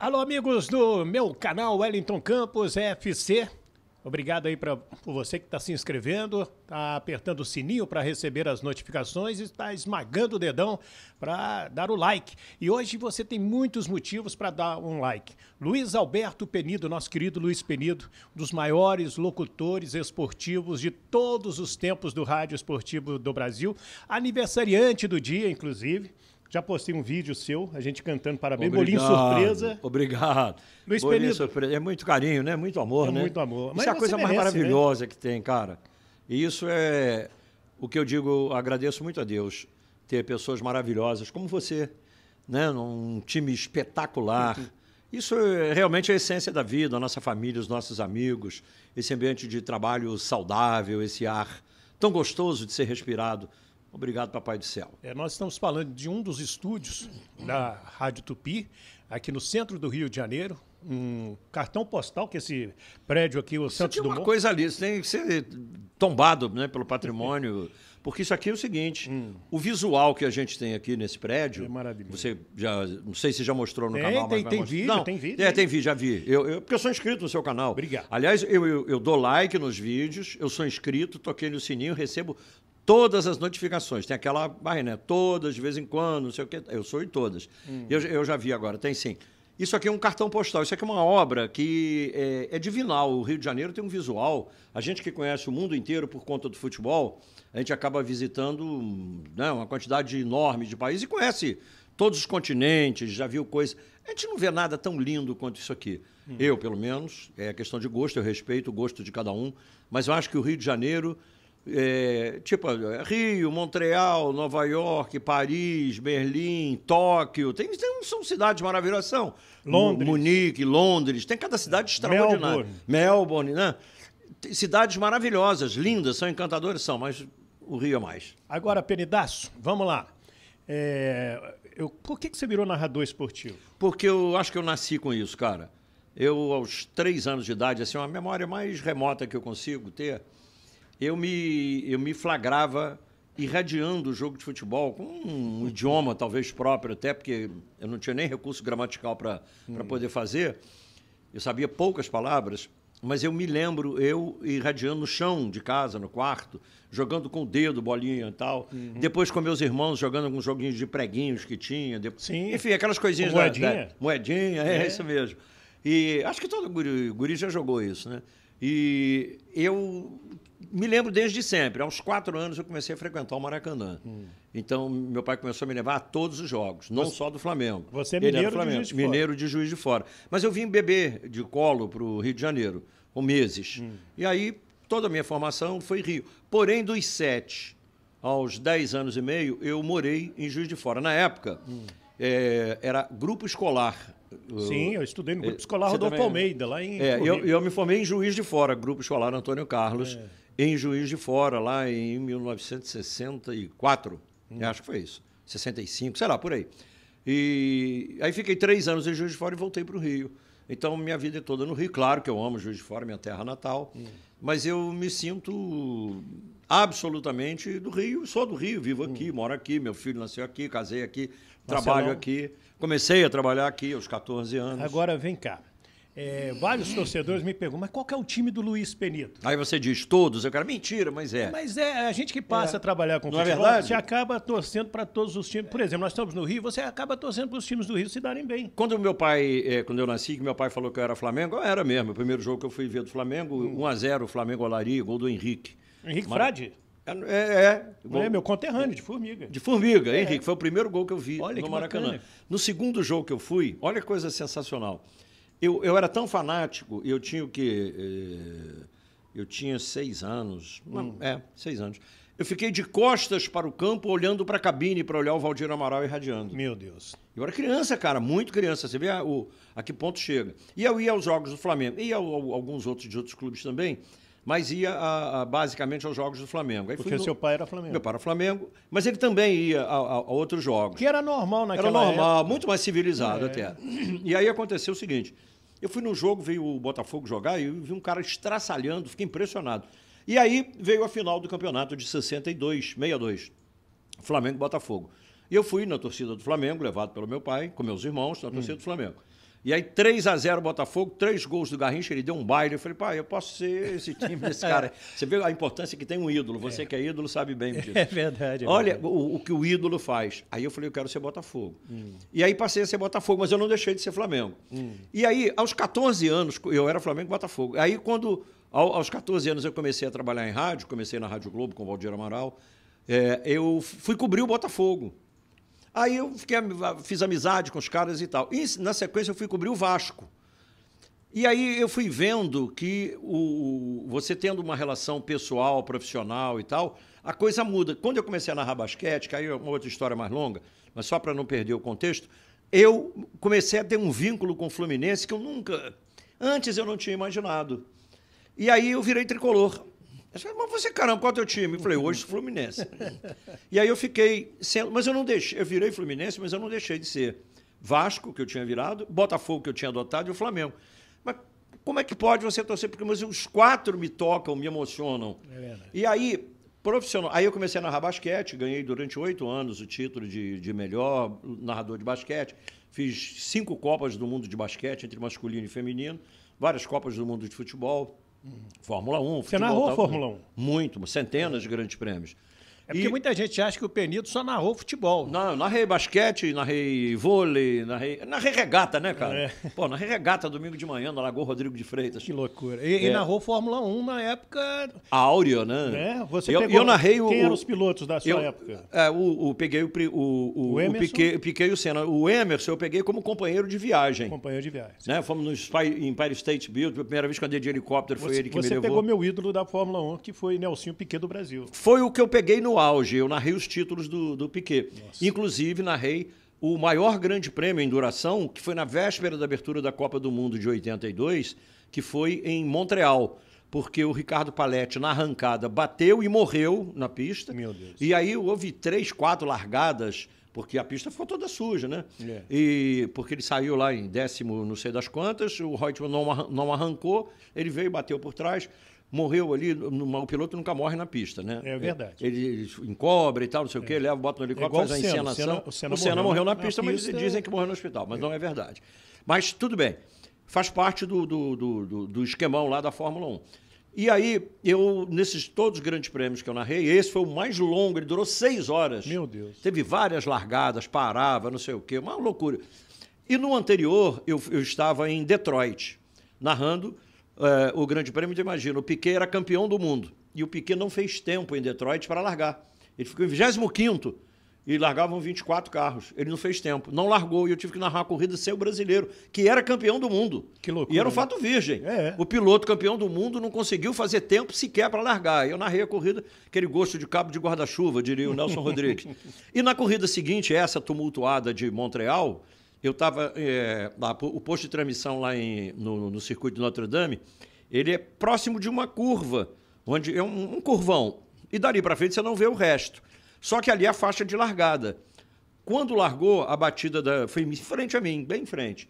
Alô, amigos do meu canal Wellington Campos FC. Obrigado aí pra, por você que está se inscrevendo, está apertando o sininho para receber as notificações e está esmagando o dedão para dar o like. E hoje você tem muitos motivos para dar um like. Luiz Alberto Penido, nosso querido Luiz Penido, um dos maiores locutores esportivos de todos os tempos do rádio esportivo do Brasil, aniversariante do dia, inclusive. Já postei um vídeo seu, a gente cantando parabéns. Obrigado, bolinho surpresa. Obrigado. Luiz bolinho Penido. surpresa. É muito carinho, né? Muito amor, é né? Muito amor. Mas é a coisa merece, mais né? maravilhosa né? que tem, cara. E isso é o que eu digo, agradeço muito a Deus ter pessoas maravilhosas como você, né? Um time espetacular. Uhum. Isso é realmente a essência da vida, a nossa família, os nossos amigos, esse ambiente de trabalho saudável, esse ar tão gostoso de ser respirado. Obrigado, Papai do Céu. É, nós estamos falando de um dos estúdios da Rádio Tupi, aqui no centro do Rio de Janeiro. Um cartão postal que esse prédio aqui, o isso Santos Dumont... uma coisa ali, isso tem que ser tombado né, pelo patrimônio. Porque isso aqui é o seguinte, hum. o visual que a gente tem aqui nesse prédio... É maravilhoso. Você já, não sei se já mostrou no tem, canal, tem, mas tem, vídeo, não, tem vídeo, é, tem vídeo, já vi. Eu, eu, porque eu sou inscrito no seu canal. Obrigado. Aliás, eu, eu, eu dou like nos vídeos, eu sou inscrito, toquei no sininho, recebo todas as notificações. Tem aquela barra, né? Todas, de vez em quando, não sei o quê. Eu sou em todas. Hum. Eu, eu já vi agora, tem sim. Isso aqui é um cartão postal, isso aqui é uma obra que é, é, divinal. O Rio de Janeiro tem um visual. A gente que conhece o mundo inteiro por conta do futebol, a gente acaba visitando né, uma quantidade enorme de países e conhece todos os continentes, já viu coisas. A gente não vê nada tão lindo quanto isso aqui. Hum. Eu, pelo menos, é questão de gosto, eu respeito o gosto de cada um, mas eu acho que o Rio de Janeiro é, tipo, Rio, Montreal, Nova York, Paris, Berlim, Tóquio. Tem, tem são cidades maravilhosas. São. Londres. Munique, Londres. Tem cada cidade é. extraordinária. Melbourne. Melbourne, né? Cidades maravilhosas, lindas, são encantadoras, são, mas o Rio é mais. Agora, Penidaço, vamos lá. É, eu, por que, que você virou narrador esportivo? Porque eu acho que eu nasci com isso, cara. Eu, aos três anos de idade, assim, uma memória mais remota que eu consigo ter, eu me, eu me flagrava irradiando o jogo de futebol com um idioma talvez próprio até, porque eu não tinha nem recurso gramatical para hum. poder fazer. Eu sabia poucas palavras, mas eu me lembro eu irradiando no chão de casa, no quarto, jogando com o dedo, bolinha e tal. Uhum. Depois com meus irmãos, jogando alguns joguinhos de preguinhos que tinha. Depois... Sim. Enfim, aquelas coisinhas... Moedinha. Da, da, moedinha, é, é, isso mesmo. E acho que todo guri, guri já jogou isso, né? E eu me lembro desde sempre. Aos quatro anos eu comecei a frequentar o Maracanã. Hum. Então, meu pai começou a me levar a todos os jogos, não você, só do Flamengo. Você é mineiro, Flamengo, de, Juiz de mineiro de Juiz de Fora. Mas eu vim beber de colo para o Rio de Janeiro, com meses. Hum. E aí, toda a minha formação foi Rio. Porém, dos sete aos dez anos e meio, eu morei em Juiz de Fora. Na época, hum. é, era grupo escolar Sim, eu estudei no grupo é, escolar Rodolfo também... Almeida, lá em. É, eu, eu, me formei em Juiz de Fora, grupo escolar Antônio Carlos, é. em Juiz de Fora, lá em 1964. Hum. Acho que foi isso. 65, sei lá, por aí. E aí fiquei três anos em Juiz de Fora e voltei para o Rio. Então, minha vida é toda no Rio. Claro que eu amo Juiz de Fora, minha terra natal, hum. mas eu me sinto absolutamente do Rio. Sou do Rio, vivo aqui, hum. moro aqui, meu filho nasceu aqui, casei aqui, Marcelão. trabalho aqui. Comecei a trabalhar aqui aos 14 anos. Agora vem cá. É, vários torcedores me perguntam, mas qual que é o time do Luiz Penito? Aí você diz todos, eu quero mentira, mas é. Mas é, a gente que passa é. a trabalhar com Não é futebol, é você acaba torcendo para todos os times. Por exemplo, nós estamos no Rio, você acaba torcendo para os times do Rio se darem bem. Quando meu pai, é, quando eu nasci, que meu pai falou que eu era Flamengo, eu era mesmo. O primeiro jogo que eu fui ver do Flamengo, hum. 1 a 0 Flamengo Olaria, gol do Henrique. Henrique Mar... Frade? É, é. Bom, é meu conterrâneo, de é. Formiga. De Formiga, é. Henrique. Foi o primeiro gol que eu vi olha, no Maracanã. Bacana. No segundo jogo que eu fui, olha que coisa sensacional. Eu, eu era tão fanático, eu tinha o quê? É, eu tinha seis anos. Hum. É, seis anos. Eu fiquei de costas para o campo, olhando para a cabine para olhar o Valdir Amaral irradiando. Meu Deus. Eu era criança, cara, muito criança. Você vê a, o, a que ponto chega. E eu ia aos jogos do Flamengo, e alguns outros de outros clubes também mas ia a, a, basicamente aos jogos do Flamengo. Aí Porque no... seu pai era Flamengo. Meu pai era Flamengo, mas ele também ia a, a outros jogos. Que era normal naquela época. Era normal, época. muito mais civilizado é. até. E aí aconteceu o seguinte, eu fui num jogo, veio o Botafogo jogar e eu vi um cara estraçalhando, fiquei impressionado. E aí veio a final do campeonato de 62, 62, Flamengo-Botafogo. E eu fui na torcida do Flamengo, levado pelo meu pai, com meus irmãos, na torcida hum. do Flamengo. E aí, 3 a 0 Botafogo, três gols do Garrincha, ele deu um baile. Eu falei, pai, eu posso ser esse time desse é. cara. Você vê a importância que tem um ídolo. Você é. que é ídolo sabe bem disso. É verdade. É Olha verdade. O, o, que o ídolo faz. Aí eu falei, eu quero ser Botafogo. Hum. E aí passei a ser Botafogo, mas eu não deixei de ser Flamengo. Hum. E aí, aos 14 anos, eu era Flamengo e Botafogo. Aí, quando, ao, aos 14 anos, eu comecei a trabalhar em rádio, comecei na Rádio Globo com o Valdir Amaral, é, eu fui cobrir o Botafogo. Aí eu fiquei, fiz amizade com os caras e tal. E na sequência eu fui cobrir o Vasco. E aí eu fui vendo que o, você tendo uma relação pessoal, profissional e tal, a coisa muda. Quando eu comecei a narrar basquete, que aí é uma outra história mais longa, mas só para não perder o contexto, eu comecei a ter um vínculo com o Fluminense que eu nunca. Antes eu não tinha imaginado. E aí eu virei tricolor mas você, caramba, qual é o teu time? Eu falei, hoje Fluminense. e aí eu fiquei, sendo, mas eu não deixei, eu virei Fluminense, mas eu não deixei de ser Vasco, que eu tinha virado, Botafogo, que eu tinha adotado, e o Flamengo. Mas como é que pode você torcer? Porque mas os quatro me tocam, me emocionam. É e aí, profissional, aí eu comecei a narrar basquete, ganhei durante oito anos o título de, de melhor narrador de basquete, fiz cinco Copas do Mundo de basquete, entre masculino e feminino, várias Copas do Mundo de futebol, Fórmula 1. Você narrou tal, Fórmula 1? Muito, centenas de grandes prêmios. É porque e... muita gente acha que o Penido só narrou futebol. Não, narrei basquete, narrei vôlei, narrei, narrei regata, né, cara? É. Pô, narrei regata domingo de manhã na Lagoa Rodrigo de Freitas. Que loucura. E, é. e narrou Fórmula 1 na época... A áurea, né? É, você eu, pegou... Eu narrei o... Quem eram os pilotos da sua eu, época? É, o, o peguei o... O, o, o Emerson? O Piquet, Piquet e o Senna. O Emerson eu peguei como companheiro de viagem. Companheiro de viagem. Né? Fomos no Empire State Building, primeira vez que andei de helicóptero foi você, ele que me levou. Você pegou meu ídolo da Fórmula 1, que foi Nelsinho Piquet do Brasil. Foi o que eu peguei no auge. Eu narrei os títulos do, do Piquet. Nossa. Inclusive, narrei o maior grande prêmio em duração, que foi na véspera da abertura da Copa do Mundo de 82, que foi em Montreal. Porque o Ricardo Paletti, na arrancada, bateu e morreu na pista. Meu Deus. E aí houve três, quatro largadas porque a pista ficou toda suja, né? Yeah. É. E porque ele saiu lá em décimo, não sei das quantas, o Reutemann não, não arrancou, ele veio, bateu por trás morreu ali, o piloto nunca morre na pista, né? É verdade. Ele, ele encobre e tal, não sei o quê, é. leva, bota no helicóptero, é faz a encenação. Senna, o Senna, o Senna morreu, morreu, na, na pista, pista, mas dizem que morreu no hospital, mas é. não é verdade. Mas tudo bem, faz parte do, do, do, do, esquemão lá da Fórmula 1. E aí, eu, nesses todos os grandes prêmios que eu narrei, esse foi o mais longo, ele durou seis horas. Meu Deus. Teve várias largadas, parava, não sei o quê, uma loucura. E no anterior, eu, eu estava em Detroit, narrando é, o Grande Prêmio de Imagina. O Piquet era campeão do mundo e o Piquet não fez tempo em Detroit para largar. Ele ficou em 25 e largavam 24 carros. Ele não fez tempo, não largou e eu tive que narrar a corrida sem o brasileiro, que era campeão do mundo. Que loucura. E era um né? fato virgem. É, é. O piloto campeão do mundo não conseguiu fazer tempo sequer para largar. Eu narrei a corrida, aquele gosto de cabo de guarda-chuva, diria o Nelson Rodrigues. e na corrida seguinte, essa tumultuada de Montreal, eu estava. É, o posto de transmissão lá em, no, no, circuito de Notre Dame, ele é próximo de uma curva, onde é um, um curvão. E dali para frente você não vê o resto. Só que ali é a faixa de largada. Quando largou, a batida da, foi em frente a mim, bem em frente.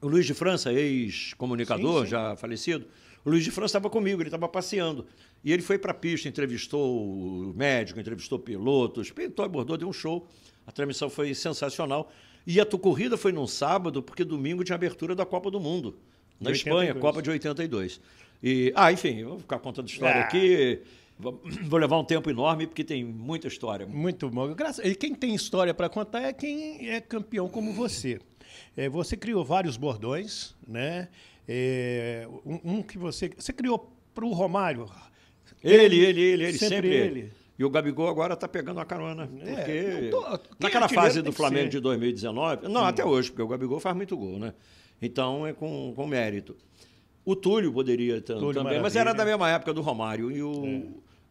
O Luiz de França, ex-comunicador, já falecido, o Luiz de França estava comigo, ele estava passeando. E ele foi para a pista, entrevistou o médico, entrevistou pilotos, pintou, abordou, deu um show. A transmissão foi sensacional. E a tua corrida foi num sábado, porque domingo tinha abertura da Copa do Mundo. Na 82. Espanha, Copa de 82. E, ah, enfim, vou ficar contando história ah. aqui. Vou levar um tempo enorme porque tem muita história. Muito bom. Graças... E quem tem história para contar é quem é campeão como você. É, você criou vários bordões, né? É, um, um, que você. Você criou para o Romário. Ele, ele, ele, ele, sempre, sempre ele. ele. E o Gabigol agora está pegando a carona. É, porque tô, é naquela fase do Flamengo de 2019, não, hum. até hoje, porque o Gabigol faz muito gol, né? Então é com, com mérito. O Túlio poderia Túlio também, maravilha. mas era da mesma época do Romário. E o, é.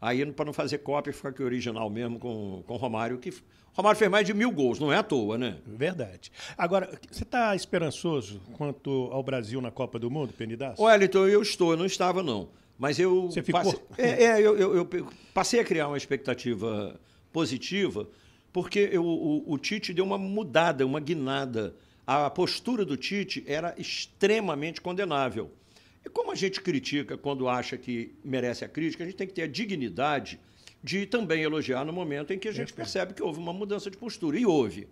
Aí, para não fazer cópia, fica aqui original mesmo com, com o Romário, que Romário fez mais de mil gols, não é à toa, né? Verdade. Agora, você está esperançoso quanto ao Brasil na Copa do Mundo, Penidas? Wellington, eu estou, não estava não. Mas eu. Você ficou? É, é eu, eu, eu, passei a criar uma expectativa positiva, porque eu, o, o Tite deu uma mudada, uma guinada. A postura do Tite era extremamente condenável. E como a gente critica quando acha que merece a crítica, a gente tem que ter a dignidade de também elogiar no momento em que a gente percebe que houve uma mudança de postura. E houve.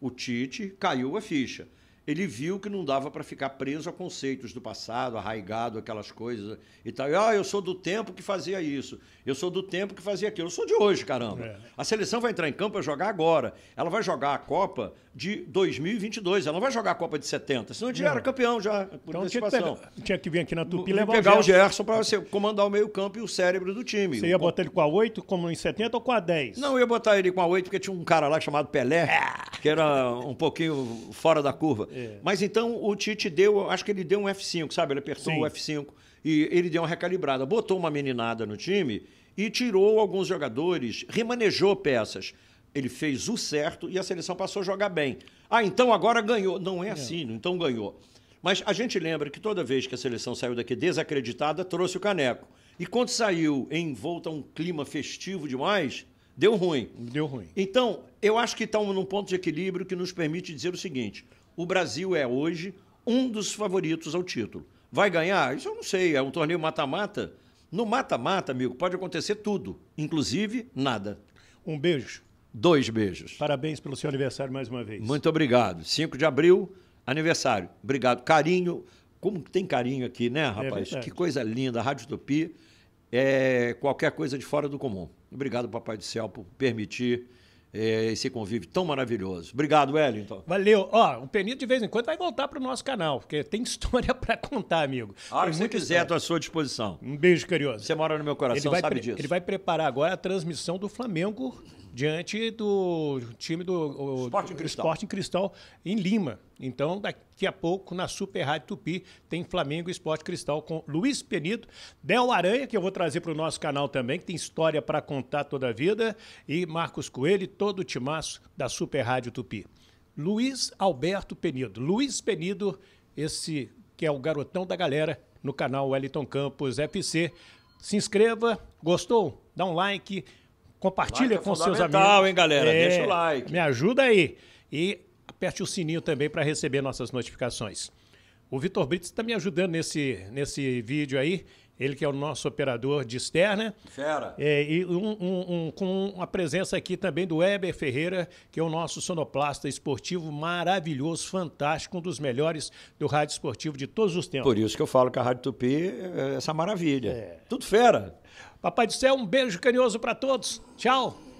O Tite caiu a ficha ele viu que não dava para ficar preso a conceitos do passado, arraigado, aquelas coisas e tal. ah, eu sou do tempo que fazia isso, eu sou do tempo que fazia aquilo, eu sou de hoje, caramba. É. A seleção vai entrar em campo e jogar agora. Ela vai jogar a Copa de 2022, ela não vai jogar a Copa de 70, senão já não. era campeão já, por então, antecipação. Tinha que, pegar, tinha que vir aqui na Tupi levar pegar o Gerson, Gerson para comandar o meio campo e o cérebro do time. Você ia botar ele com a 8, como em 70 ou com a 10? Não, eu ia botar ele com a 8 porque tinha um cara lá chamado Pelé. É que era um pouquinho fora da curva. É. Mas então o Tite deu, acho que ele deu um F5, sabe? Ele apertou Sim. o F5 e ele deu uma recalibrada. Botou uma meninada no time e tirou alguns jogadores, remanejou peças. Ele fez o certo e a seleção passou a jogar bem. Ah, então agora ganhou. Não é, é. assim, é. então ganhou. Mas a gente lembra que toda vez que a seleção saiu daqui desacreditada, trouxe o caneco. E quando saiu envolta um clima festivo demais, Deu ruim. Deu ruim. Então, eu acho que estamos num ponto de equilíbrio que nos permite dizer o seguinte: o Brasil é hoje um dos favoritos ao título. Vai ganhar? Isso eu não sei. É um torneio mata-mata. No mata-mata, amigo, pode acontecer tudo, inclusive nada. Um beijo. Dois beijos. Parabéns pelo seu aniversário mais uma vez. Muito obrigado. 5 de abril, aniversário. Obrigado. Carinho. Como tem carinho aqui, né, é rapaz? É que coisa linda. Rádio Tupi é qualquer coisa de fora do comum. Obrigado, Papai do Céu, por permitir é, esse convívio tão maravilhoso. Obrigado, Wellington. Valeu. Ó, o penido de vez em quando vai voltar para o nosso canal, porque tem história para contar, amigo. Ah, se quiser, estou à sua disposição. Um beijo carinhoso. Você mora no meu coração, sabe disso. Ele vai preparar agora a transmissão do Flamengo diante do time do Sporting Cristal. Sporting Cristal em Lima. Então, daqui a pouco, na Super Rádio Tupi, tem Flamengo e Esporte Cristal com Luiz Penido, Del Aranha, que eu vou trazer para o nosso canal também, que tem história para contar toda a vida, e Marcos Coelho, todo o timaço da Super Rádio Tupi. Luiz Alberto Penido. Luiz Penido, esse que é o garotão da galera no canal Wellington Campos FC. Se inscreva, gostou? Dá um like, Compartilha like é com é seus amigos. hein, galera? É, Deixa o like. Me ajuda aí. E aperte o sininho também para receber nossas notificações. O Vitor Brito está me ajudando nesse, nesse vídeo aí. Ele que é o nosso operador de externa. Fera. É, e um, um, um, com a presença aqui também do Weber Ferreira, que é o nosso sonoplasta esportivo maravilhoso, fantástico, um dos melhores do rádio esportivo de todos os tempos. Por isso que eu falo que a Rádio Tupi é essa maravilha. É. Tudo fera. Papai do Céu, um beijo carinhoso para todos. Tchau.